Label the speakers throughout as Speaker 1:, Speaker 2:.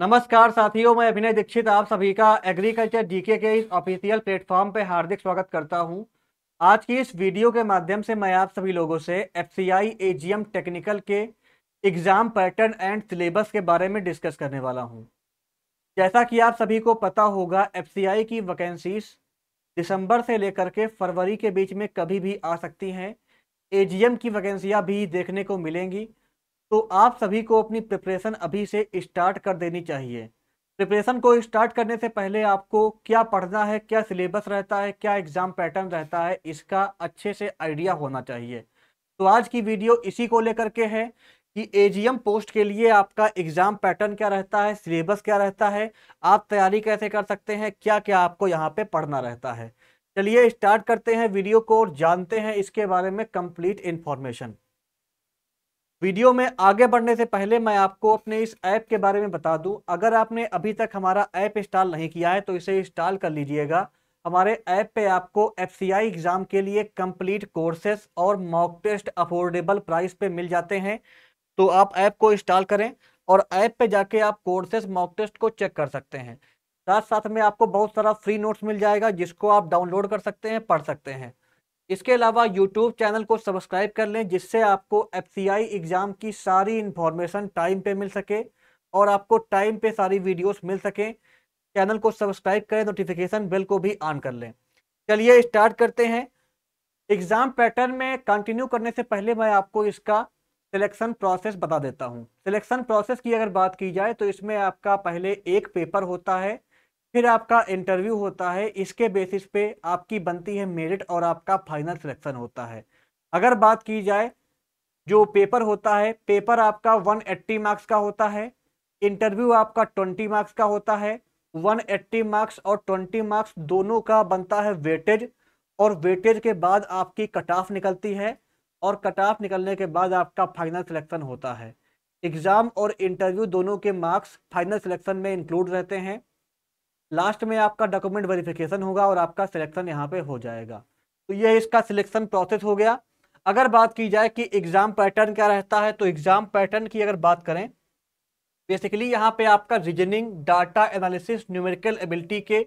Speaker 1: नमस्कार साथियों मैं अभिनय दीक्षित आप सभी का एग्रीकल्चर जीके के इस ऑफिशियल प्लेटफॉर्म पर हार्दिक स्वागत करता हूं आज की इस वीडियो के माध्यम से मैं आप सभी लोगों से एफ सी टेक्निकल के एग्ज़ाम पैटर्न एंड सिलेबस के बारे में डिस्कस करने वाला हूं जैसा कि आप सभी को पता होगा एफ की वैकेंसीज दिसंबर से लेकर के फरवरी के बीच में कभी भी आ सकती हैं ए की वैकेंसियाँ भी देखने को मिलेंगी तो आप सभी को अपनी प्रिपरेशन अभी से स्टार्ट कर देनी चाहिए प्रिपरेशन को स्टार्ट करने से पहले आपको क्या पढ़ना है क्या सिलेबस रहता है क्या एग्ज़ाम पैटर्न रहता है इसका अच्छे से आइडिया होना चाहिए तो आज की वीडियो इसी को लेकर के है कि एजीएम पोस्ट के लिए आपका एग्ज़ाम पैटर्न क्या रहता है सिलेबस क्या रहता है आप तैयारी कैसे कर सकते हैं क्या क्या आपको यहाँ पे पढ़ना रहता है चलिए स्टार्ट करते हैं वीडियो को और जानते हैं इसके बारे में कंप्लीट इन्फॉर्मेशन वीडियो में आगे बढ़ने से पहले मैं आपको अपने इस ऐप के बारे में बता दूं अगर आपने अभी तक हमारा ऐप इंस्टॉल नहीं किया है तो इसे इंस्टॉल कर लीजिएगा हमारे ऐप पे आपको एफ एग्ज़ाम के लिए कंप्लीट कोर्सेस और मॉक टेस्ट अफोर्डेबल प्राइस पे मिल जाते हैं तो आप ऐप को इंस्टॉल करें और ऐप पे जाके आप कोर्सेस मॉक टेस्ट को चेक कर सकते हैं साथ साथ में आपको बहुत सारा फ्री नोट्स मिल जाएगा जिसको आप डाउनलोड कर सकते हैं पढ़ सकते हैं इसके अलावा यूट्यूब चैनल को सब्सक्राइब कर लें जिससे आपको एफ एग्ज़ाम की सारी इन्फॉर्मेशन टाइम पे मिल सके और आपको टाइम पे सारी वीडियोस मिल सकें चैनल को सब्सक्राइब करें नोटिफिकेशन बेल को भी ऑन कर लें चलिए स्टार्ट करते हैं एग्ज़ाम पैटर्न में कंटिन्यू करने से पहले मैं आपको इसका सिलेक्शन प्रोसेस बता देता हूँ सिलेक्शन प्रोसेस की अगर बात की जाए तो इसमें आपका पहले एक पेपर होता है फिर आपका इंटरव्यू होता है इसके बेसिस पे आपकी बनती है मेरिट और आपका फाइनल सिलेक्शन होता है अगर बात की जाए जो पेपर होता है पेपर आपका 180 मार्क्स का होता है इंटरव्यू आपका 20 मार्क्स का होता है 180 मार्क्स और 20 मार्क्स दोनों का बनता है वेटेज और वेटेज के बाद आपकी कट ऑफ निकलती है और कट ऑफ निकलने के बाद आपका फाइनल सिलेक्शन होता है एग्ज़ाम और इंटरव्यू दोनों के मार्क्स फाइनल सिलेक्शन में इंक्लूड रहते हैं लास्ट में आपका डॉक्यूमेंट वेरिफिकेशन होगा और आपका सिलेक्शन यहाँ पे हो जाएगा तो यह इसका सिलेक्शन प्रोसेस हो गया अगर बात की जाए कि एग्जाम पैटर्न क्या रहता है तो एग्जाम पैटर्न की अगर बात करें बेसिकली यहाँ पे आपका reasoning data analysis numerical ability के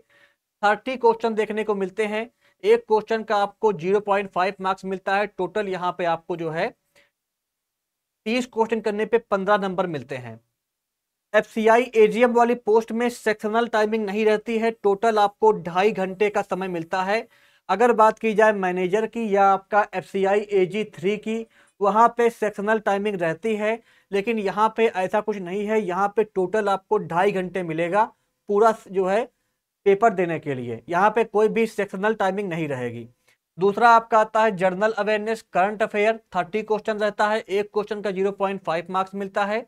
Speaker 1: थर्टी क्वेश्चन देखने को मिलते हैं एक क्वेश्चन का आपको जीरो पॉइंट फाइव मार्क्स मिलता है टोटल यहाँ पे आपको जो है तीस क्वेश्चन करने पे पंद्रह नंबर मिलते हैं एफसीआई एजीएम वाली पोस्ट में सेक्शनल टाइमिंग नहीं रहती है टोटल आपको ढाई घंटे का समय मिलता है अगर बात की जाए मैनेजर की या आपका F C I A G three की वहाँ पे सेक्शनल टाइमिंग रहती है लेकिन यहाँ पे ऐसा कुछ नहीं है यहाँ पे टोटल आपको ढाई घंटे मिलेगा पूरा जो है पेपर देने के लिए यहाँ पे कोई भी सेक्शनल टाइमिंग नहीं रहेगी दूसरा आपका आता है general awareness current affair thirty question रहता है एक क्वेश्चन का जीरो पॉइंट फाइव मार्क्स मिलता है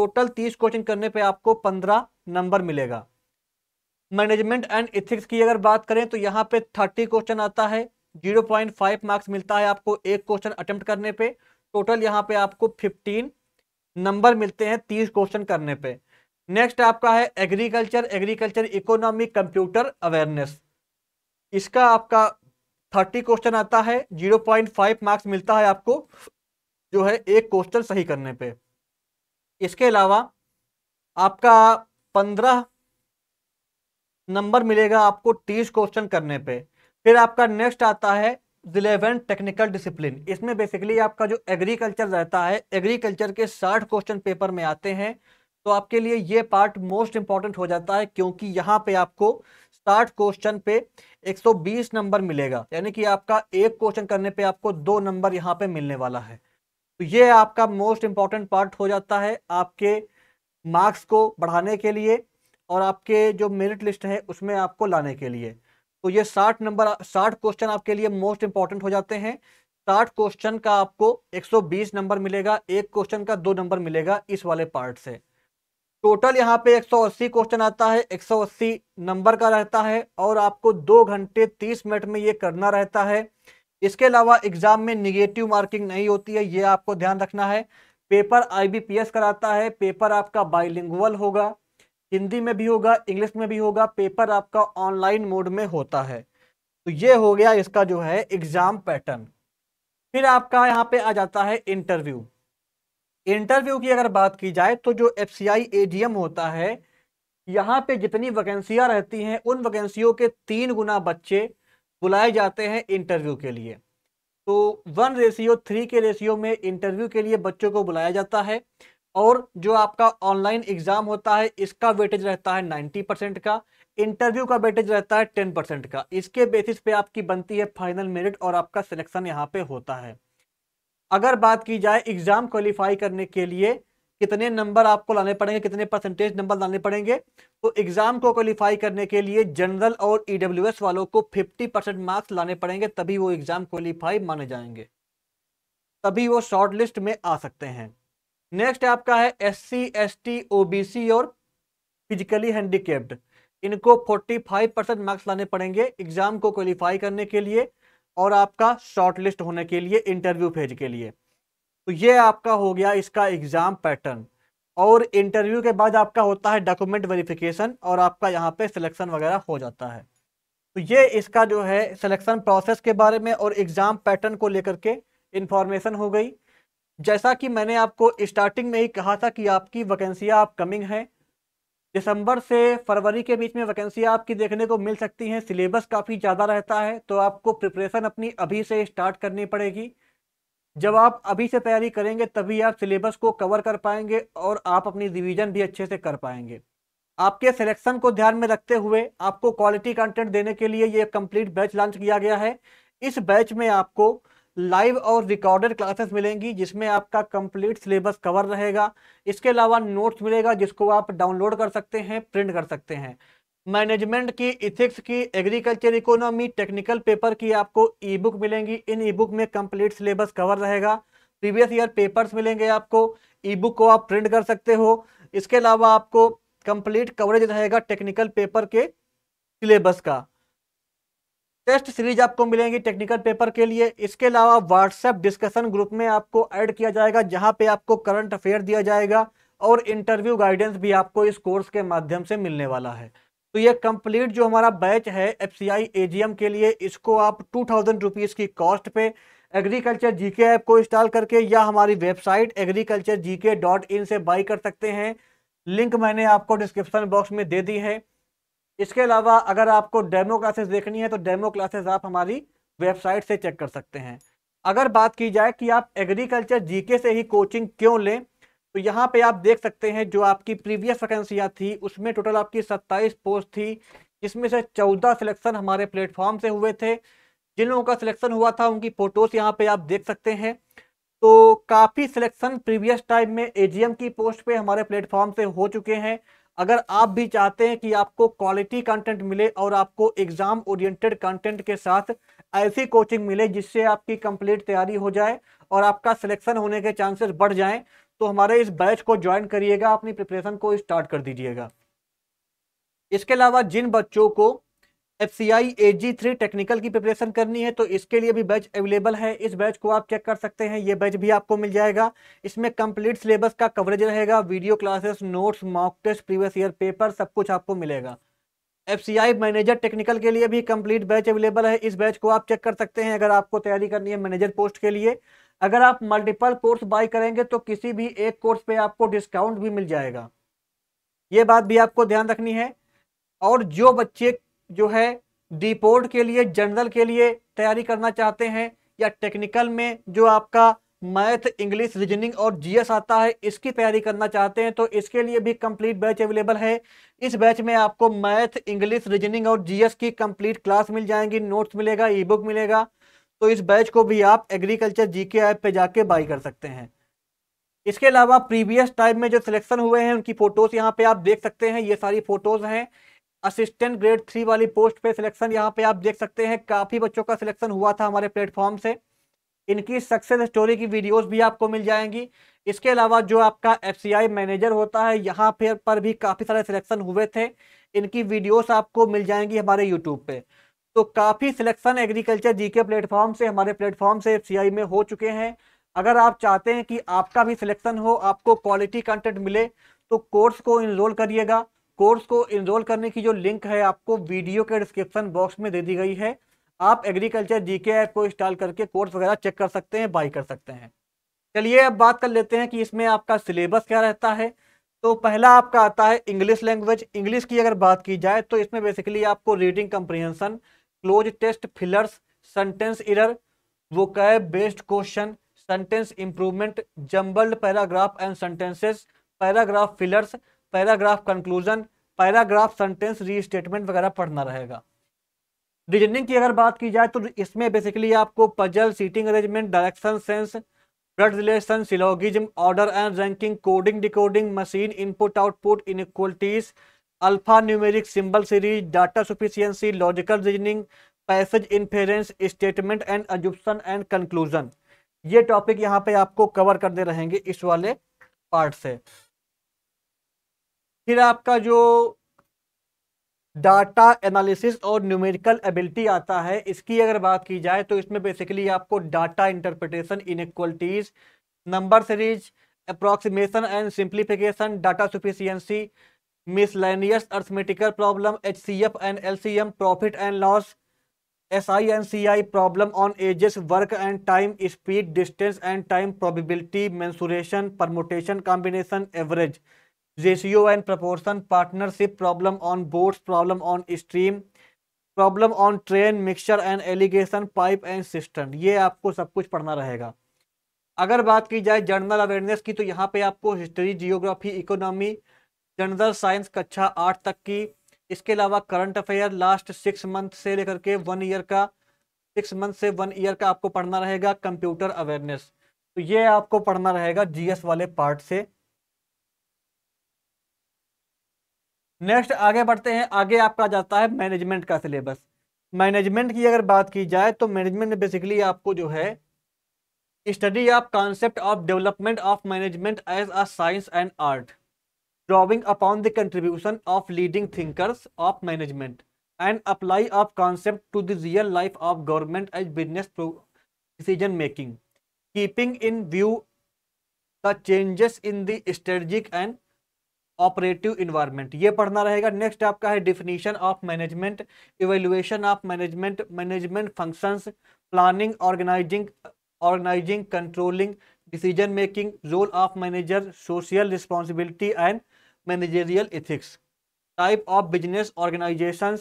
Speaker 1: टोटल तीस क्वेश्चन करने पे आपको पंद्रह नंबर मिलेगा मैनेजमेंट एंड इथिक्स की अगर बात करें तो यहाँ पे थर्टी क्वेश्चन आता है जीरो पॉइंट फाइव मार्क्स मिलता है आपको एक क्वेश्चन अटेम्प्ट करने पे टोटल यहाँ पे आपको फिफ्टीन नंबर मिलते हैं तीस क्वेश्चन करने पे नेक्स्ट आपका है agriculture agriculture economy computer awareness इसका आपका थर्टी क्वेश्चन आता है जीरो मार्क्स मिलता है आपको जो है एक क्वेश्चन सही करने पर इसके अलावा आपका पंद्रह नंबर मिलेगा आपको तीस क्वेश्चन करने पे फिर आपका नेक्स्ट आता है इलेवन टेक्निकल डिसिप्लिन इसमें बेसिकली आपका जो एग्रीकल्चर रहता है एग्रीकल्चर के साठ क्वेश्चन पेपर में आते हैं तो आपके लिए ये पार्ट मोस्ट इंपॉर्टेंट हो जाता है क्योंकि यहाँ पे आपको साठ क्वेश्चन पे 120 नंबर मिलेगा यानी कि आपका एक क्वेश्चन करने पे आपको दो नंबर यहाँ पे मिलने वाला है तो ये आपका मोस्ट इम्पॉर्टेंट पार्ट हो जाता है आपके मार्क्स को बढ़ाने के लिए और आपके जो मेरिट लिस्ट है उसमें आपको लाने के लिए तो ये साठ नंबर साठ क्वेश्चन आपके लिए मोस्ट इंपॉर्टेंट हो जाते हैं साठ क्वेश्चन का आपको 120 नंबर मिलेगा एक क्वेश्चन का दो नंबर मिलेगा इस वाले पार्ट से टोटल यहाँ पे 180 क्वेश्चन आता है 180 नंबर का रहता है और आपको दो घंटे 30 मिनट में ये करना रहता है इसके अलावा एग्जाम में निगेटिव मार्किंग नहीं होती है ये आपको ध्यान रखना है पेपर आईबीपीएस कराता है पेपर आपका बाइलिंगुअल होगा हिंदी में भी होगा इंग्लिश में भी होगा पेपर आपका ऑनलाइन मोड में होता है तो ये हो गया इसका जो है एग्जाम पैटर्न फिर आपका यहाँ पे आ जाता है इंटरव्यू इंटरव्यू की अगर बात की जाए तो जो एफ सी आई होता है यहाँ पे जितनी वैकेंसियाँ रहती हैं उन वैकेंसियों के तीन गुना बच्चे बुलाए जाते हैं इंटरव्यू के लिए तो वन रेशियो थ्री के रेशियो में इंटरव्यू के लिए बच्चों को बुलाया जाता है और जो आपका ऑनलाइन एग्जाम होता है इसका वेटेज रहता है नाइन्टी परसेंट का इंटरव्यू का वेटेज रहता है टेन परसेंट का इसके बेसिस पे आपकी बनती है फाइनल मेरिट और आपका सिलेक्शन यहाँ पे होता है अगर बात की जाए एग्जाम क्वालिफाई करने के लिए कितने नंबर आपको लाने पड़ेंगे कितने परसेंटेज नंबर लाने पड़ेंगे तो एग्जाम को क्वालिफाई करने के लिए जनरल और ई e वालों को 50 परसेंट मार्क्स लाने पड़ेंगे तभी वो एग्जाम क्वालिफाई माने जाएंगे तभी वो शॉर्ट लिस्ट में आ सकते हैं नेक्स्ट आपका है S C S T O B C और फिजिकली हैंडीकेप्ड इनको 45 परसेंट मार्क्स लाने पड़ेंगे एग्जाम को क्वालिफाई करने के लिए और आपका शॉर्ट लिस्ट होने के लिए इंटरव्यू फेज के लिए तो ये आपका हो गया इसका एग्जाम पैटर्न और इंटरव्यू के बाद आपका होता है डॉक्यूमेंट वेरिफिकेशन और आपका यहाँ पे सिलेक्शन वगैरह हो जाता है तो ये इसका जो है सिलेक्शन प्रोसेस के बारे में और एग्ज़ाम पैटर्न को लेकर के इंफॉर्मेशन हो गई जैसा कि मैंने आपको स्टार्टिंग में ही कहा था कि आपकी वैकेंसियाँ अपकमिंग हैं दिसंबर से फरवरी के बीच में वैकेंसियाँ आपकी देखने को मिल सकती हैं सिलेबस काफ़ी ज़्यादा रहता है तो आपको प्रिपरेशन अपनी अभी से स्टार्ट करनी पड़ेगी जब आप अभी से तैयारी करेंगे तभी आप सिलेबस को कवर कर पाएंगे और आप अपनी रिवीजन भी अच्छे से कर पाएंगे आपके सिलेक्शन को ध्यान में रखते हुए आपको क्वालिटी कंटेंट देने के लिए ये कंप्लीट बैच लॉन्च किया गया है इस बैच में आपको लाइव और रिकॉर्डेड क्लासेस मिलेंगी जिसमें आपका कंप्लीट सिलेबस कवर रहेगा इसके अलावा नोट्स मिलेगा जिसको आप डाउनलोड कर सकते हैं प्रिंट कर सकते हैं मैनेजमेंट की इथिक्स की एग्रीकल्चर इकोनॉमी टेक्निकल पेपर की आपको ई बुक मिलेंगी इन ई बुक में कंप्लीट सिलेबस कवर रहेगा प्रीवियस ईयर पेपर्स मिलेंगे आपको ई बुक को आप प्रिंट कर सकते हो इसके अलावा आपको कंप्लीट कवरेज रहेगा टेक्निकल पेपर के सिलेबस का टेस्ट सीरीज आपको मिलेंगी टेक्निकल पेपर के लिए इसके अलावा व्हाट्सएप डिस्कशन ग्रुप में आपको ऐड किया जाएगा जहां पे आपको करंट अफेयर दिया जाएगा और इंटरव्यू गाइडेंस भी आपको इस कोर्स के माध्यम से मिलने वाला है तो ये कंप्लीट जो हमारा बैच है F C I A G M के लिए इसको आप टू थाउजेंड रुपीज़ की कॉस्ट पे एग्रीकल्चर जी के ऐप को इंस्टॉल करके या हमारी वेबसाइट एग्रीकल्चर जी के डॉट इन से बाई कर सकते हैं लिंक मैंने आपको डिस्क्रिप्शन बॉक्स में दे दी है इसके अलावा अगर आपको डेमो क्लासेस देखनी है तो डेमो क्लासेस आप हमारी वेबसाइट से चेक कर सकते हैं अगर बात की जाए कि आप एग्रीकल्चर जीके से ही कोचिंग क्यों लें तो यहाँ पे आप देख सकते हैं जो आपकी प्रीवियस वैकेंसियाँ थी उसमें टोटल आपकी 27 पोस्ट थी जिसमें से 14 सिलेक्शन हमारे प्लेटफॉर्म से हुए थे जिन लोगों का सिलेक्शन हुआ था उनकी फोटोज यहाँ पे आप देख सकते हैं तो काफ़ी सिलेक्शन प्रीवियस टाइम में एजीएम की पोस्ट पे हमारे प्लेटफॉर्म से हो चुके हैं अगर आप भी चाहते हैं कि आपको क्वालिटी कंटेंट मिले और आपको एग्ज़ाम ओरिएंटेड कंटेंट के साथ ऐसी कोचिंग मिले जिससे आपकी कंप्लीट तैयारी हो जाए और आपका सिलेक्शन होने के चांसेस बढ़ जाएं तो हमारे इस बैच को ज्वाइन करिएगा अपनी प्रिपरेशन को स्टार्ट कर दीजिएगा इसके अलावा जिन बच्चों को F C I A G three technical की प्रिपरेशन करनी है तो इसके लिए भी बैच अवेलेबल है इस बैच को आप चेक कर सकते हैं ये बैच भी आपको मिल जाएगा इसमें कंप्लीट सिलेबस का कवरेज रहेगा video classes notes mock test previous year paper सब कुछ आपको मिलेगा F C I manager technical के लिए भी कंप्लीट बैच अवेलेबल है इस बैच को आप चेक कर सकते हैं अगर आपको तैयारी करनी है मैनेजर पोस्ट के लिए अगर आप मल्टीपल कोर्स बाय करेंगे तो किसी भी एक कोर्स पे आपको डिस्काउंट भी मिल जाएगा ये बात भी आपको ध्यान रखनी है और जो बच्चे जो है डिपोर्ट के लिए जनरल के लिए तैयारी करना चाहते हैं या टेक्निकल में जो आपका मैथ इंग्लिश रीजनिंग और जीएस आता है इसकी तैयारी करना चाहते हैं तो इसके लिए भी कंप्लीट बैच अवेलेबल है इस बैच में आपको मैथ इंग्लिश रीजनिंग और जीएस की कंप्लीट क्लास मिल जाएंगी नोट्स मिलेगा ई बुक मिलेगा तो इस बैच को भी आप एग्रीकल्चर जीके ऐप पे जाके बाई कर सकते हैं इसके अलावा प्रीवियस टाइम में जो सिलेक्शन हुए हैं उनकी फ़ोटोज़ यहाँ पे आप देख सकते हैं ये सारी फ़ोटोज़ हैं असिस्टेंट ग्रेड थ्री वाली पोस्ट पे सिलेक्शन यहाँ पे आप देख सकते हैं काफ़ी बच्चों का सिलेक्शन हुआ था हमारे प्लेटफॉर्म से इनकी सक्सेस स्टोरी की वीडियोस भी आपको मिल जाएंगी इसके अलावा जो आपका एफ मैनेजर होता है यहाँ पे पर भी काफ़ी सारे सिलेक्शन हुए थे इनकी वीडियोस आपको मिल जाएंगी हमारे यूट्यूब पे तो काफ़ी सिलेक्शन एग्रीकल्चर जीके प्लेटफॉर्म से हमारे प्लेटफॉर्म से एफ में हो चुके हैं अगर आप चाहते हैं कि आपका भी सिलेक्शन हो आपको क्वालिटी कंटेंट मिले तो कोर्स को इनरोल करिएगा कोर्स को इनरोल करने की जो लिंक है आपको वीडियो के डिस्क्रिप्शन बॉक्स में दे दी गई है आप एग्रीकल्चर जीके ऐप को इंस्टॉल करके कोर्स वगैरह चेक कर सकते हैं बाई कर सकते हैं चलिए अब बात कर लेते हैं कि इसमें आपका सिलेबस क्या रहता है तो पहला आपका आता है इंग्लिश लैंग्वेज इंग्लिश की अगर बात की जाए तो इसमें बेसिकली आपको reading comprehension cloze test fillers sentence error वो कै based question sentence improvement jumbled paragraph and sentences paragraph fillers paragraph conclusion paragraph sentence restatement वगैरह पढ़ना रहेगा रीजनिंग की अगर बात की जाए तो इसमें बेसिकली आपको puzzle seating arrangement direction sense blood relation syllogism order and ranking coding decoding machine input output inequalities alpha numeric symbol series data sufficiency logical reasoning passage inference statement and assumption and conclusion ये topic यहाँ पे आपको cover करते रहेंगे इस वाले part से फिर आपका जो डाटा एनालिसिस और न्यूमेरिकल एबिलिटी आता है इसकी अगर बात की जाए तो इसमें बेसिकली आपको data interpretation inequalities number series approximation and simplification data sufficiency miscellaneous arithmetical problem H C F and L C M profit and loss S I and C I problem on ages work and time speed distance and time probability mensuration permutation combination average ratio and proportion partnership problem on boats problem on stream problem on train mixture and alligation pipe and cistern ये आपको सब कुछ पढ़ना रहेगा अगर बात की जाए जनरल अवेयरनेस की तो यहाँ पे आपको history geography economy general science कक्षा आठ तक की इसके अलावा current affair last six month से लेकर के वन ईयर का सिक्स मंथ से वन ईयर का आपको पढ़ना रहेगा कंप्यूटर अवेयरनेस तो ये आपको पढ़ना रहेगा जीएस वाले पार्ट से नेक्स्ट आगे बढ़ते हैं आगे आपका जाता है मैनेजमेंट का सिलेबस मैनेजमेंट की अगर बात की जाए तो मैनेजमेंट बेसिकली आपको जो है study of concept of development of management as a science and art drawing upon the contribution of leading thinkers of management and apply of concept to the real life of government as business decision making keeping in view the changes in the strategic and operative environment ये पढ़ना रहेगा next आपका है definition of management evaluation of management management functions planning organising organising controlling decision making role of manager social responsibility and managerial ethics type of business organisation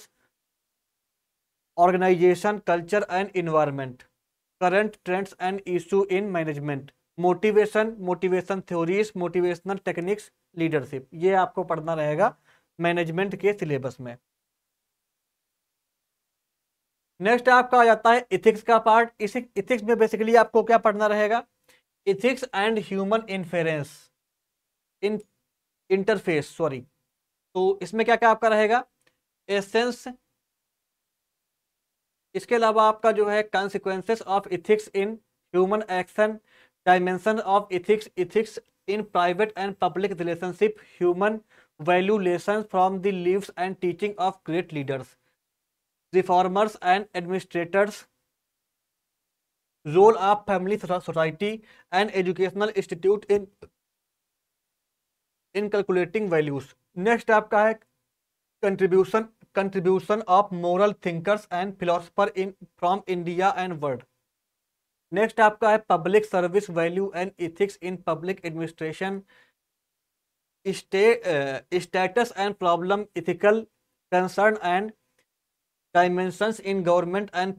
Speaker 1: organisation culture and environment current trends and issue in management motivation motivation theories motivational techniques leadership ये आपको पढ़ना रहेगा management के syllabus में next आपका आ जाता है ethics का पार्ट इसी इथिक्स में बेसिकली आपको क्या पढ़ना रहेगा ethics and human inference in interface sorry तो इसमें क्या क्या आपका रहेगा एसेंस इसके अलावा आपका जो है consequences of ethics in human action dimension of ethics ethics in private and public relationship human value lesson from the lives and teaching of great leaders reformers and administrators role of family society and educational institute in in calculating values next आपका है contribution contribution of moral thinkers and philosopher in from India and world next आपका है public service value and ethics in public administration status and problem ethical concern and dimensions in government and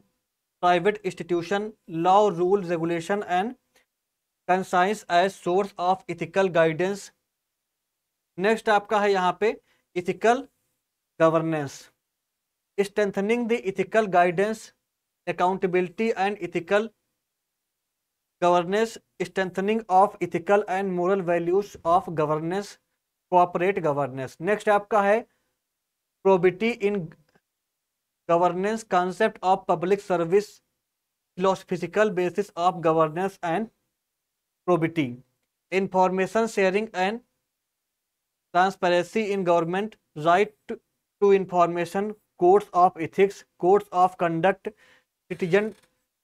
Speaker 1: private institution law rule regulation and conscience as source of ethical guidance next आपका है यहाँ पे ethical governance strengthening the ethical guidance accountability and ethical governance strengthening of ethical and moral values of governance corporate governance next आपका है probity in governance concept of public service philosophical basis of governance and probity information sharing and transparency in government right to information codes of ethics codes of conduct citizen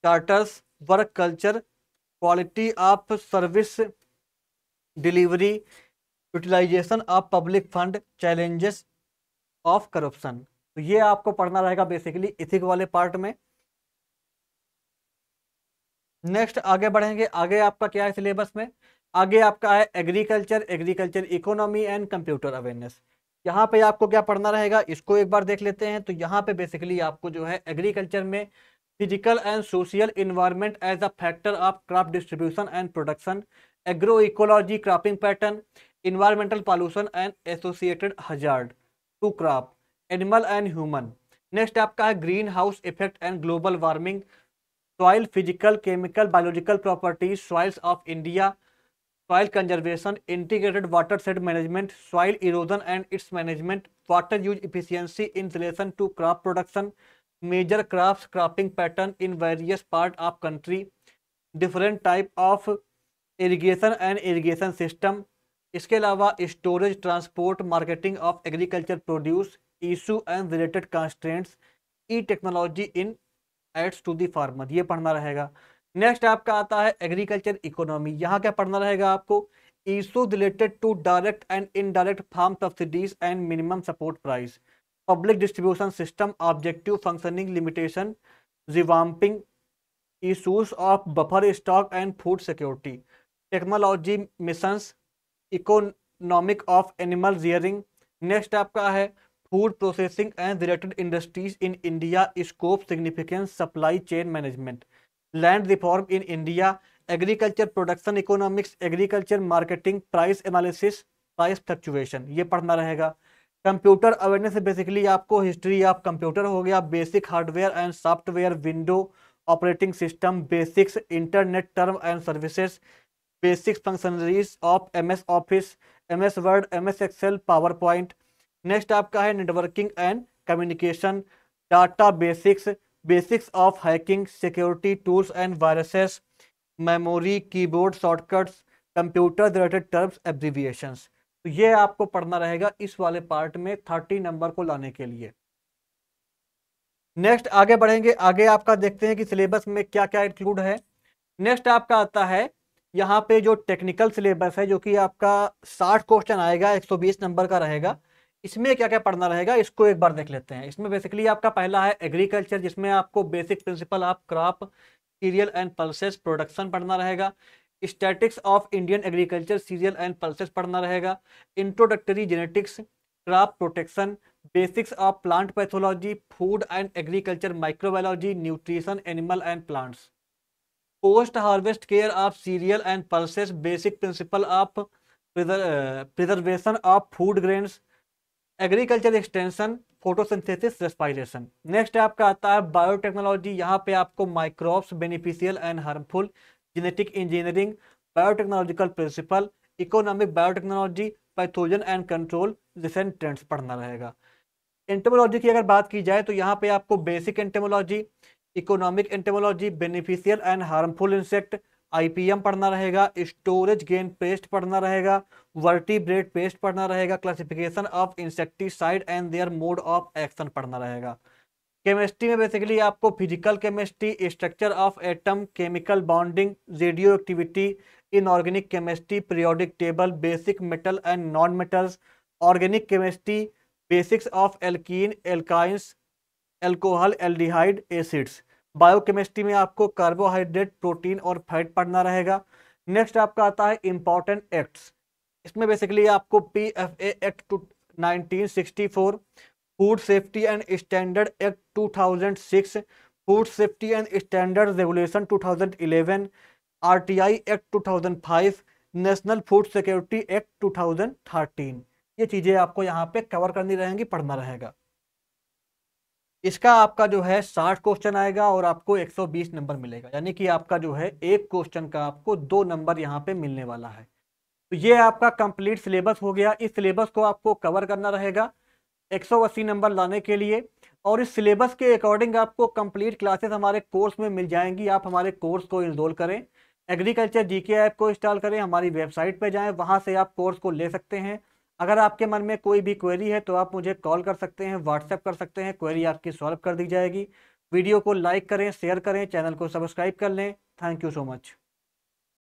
Speaker 1: charters work culture quality of service delivery utilisation of public fund challenges of corruption तो ये आपको पढ़ना रहेगा basically ethic वाले part में next आगे बढ़ेंगे आगे आपका क्या है सिलेबस में आगे आपका है agriculture agriculture economy and computer awareness यहाँ पे आपको क्या पढ़ना रहेगा इसको एक बार देख लेते हैं तो यहाँ पे बेसिकली आपको जो है एग्रीकल्चर में physical and social environment as a factor of crop distribution and production agro ecology cropping pattern environmental pollution and associated hazard to crop animal and human next आपका है greenhouse effect and global warming soil physical chemical biological properties soils of India soil conservation integrated watershed management soil erosion and its management water use efficiency in relation to crop production major crop cropping pattern in various part of country different type of irrigation and irrigation system इसके अलावा storage transport marketing of agriculture produce issue and related constraints e technology in aids to the ये पढ़ना रहेगा next आपका आता है agriculture economy यहाँ क्या पढ़ना रहेगा आपको issue related to direct and indirect farm subsidies and minimum support price public distribution system objective functioning limitation revamping issues of buffer stock and food security technology missions economic of animal rearing next आपका है food processing and related industries in India scope significance supply chain management land reform in India agriculture production economics agriculture marketing price analysis price fluctuation ये पढ़ना रहेगा computer awareness basically आपको history of computer हो गया basic hardware and software window operating system basics internet term and services basic functionaries of M S office M S word M S excel power point next आपका है networking and communication data basics basics of hacking security tools and viruses memory keyboard shortcuts computer related terms abbreviations तो ये आपको पढ़ना रहेगा इस वाले part में थर्टी नंबर को लाने के लिए नेक्स्ट आगे बढ़ेंगे आगे आपका देखते हैं कि सिलेबस में क्या क्या इंक्लूड है नेक्स्ट आपका आता है यहाँ पे जो टेक्निकल सिलेबस है जो कि आपका साठ क्वेश्चन आएगा एक सौ बीस नंबर का रहेगा इसमें क्या क्या पढ़ना रहेगा इसको एक बार देख लेते हैं इसमें बेसिकली आपका पहला है एग्रीकल्चर जिसमें आपको basic principle of crop cereal and pulses production पढ़ना रहेगा statics of Indian agriculture cereal and pulses पढ़ना रहेगा introductory genetics crop protection basics of plant pathology food and agriculture microbiology nutrition animal and plants post harvest care of cereal and pulses basic principle of preservation of food grains agriculture extension photosynthesis respiration next आपका आता है biotechnology यहाँ पे आपको microbes beneficial and harmful genetic engineering biotechnological principle economic biotechnology pathogen and control recent trends पढ़ना रहेगा entomology की अगर बात की जाए तो यहाँ पे आपको basic entomology economic entomology beneficial and harmful insect IPM पढ़ना रहेगा स्टोरेज गेन पेस्ट पढ़ना रहेगा ब्रेड पेस्ट पढ़ना रहेगा classification of insecticide and their mode of action पढ़ना रहेगा केमिस्ट्री में बेसिकली आपको physical chemistry structure of atom chemical bonding radioactivity inorganic chemistry periodic table basic metal and non metals organic chemistry basics of alkene alkynes alcohol aldehyde acids biochemistry में आपको carbohydrate protein और fat पढ़ना रहेगा next आपका आता है important acts इसमें basically आपको P F A act two nineteen sixty four food safety and standard act two thousand six food safety and standard regulation two thousand eleven R T I act two thousand five national food security act two thousand thirteen ये चीज़ें आपको यहाँ पे cover करनी रहेंगी पढ़ना रहेगा इसका आपका जो है साठ क्वेश्चन आएगा और आपको 120 नंबर मिलेगा यानी कि आपका जो है एक क्वेश्चन का आपको दो नंबर यहाँ पे मिलने वाला है तो ये आपका कंप्लीट सिलेबस हो गया इस सिलेबस को आपको कवर करना रहेगा 180 नंबर लाने के लिए और इस सिलेबस के अकॉर्डिंग आपको कंप्लीट क्लासेस हमारे कोर्स में मिल जाएंगी आप हमारे कोर्स को इनरोल करें एग्रीकल्चर जीके ऐप को इंस्टॉल करें हमारी वेबसाइट पर जाएं वहां से आप कोर्स को ले सकते हैं अगर आपके मन में कोई भी क्वेरी है तो आप मुझे कॉल कर सकते हैं व्हाट्सएप कर सकते हैं क्वेरी आपकी सॉल्व कर दी जाएगी वीडियो को लाइक करें शेयर करें चैनल को सब्सक्राइब कर लें थैंक यू सो मच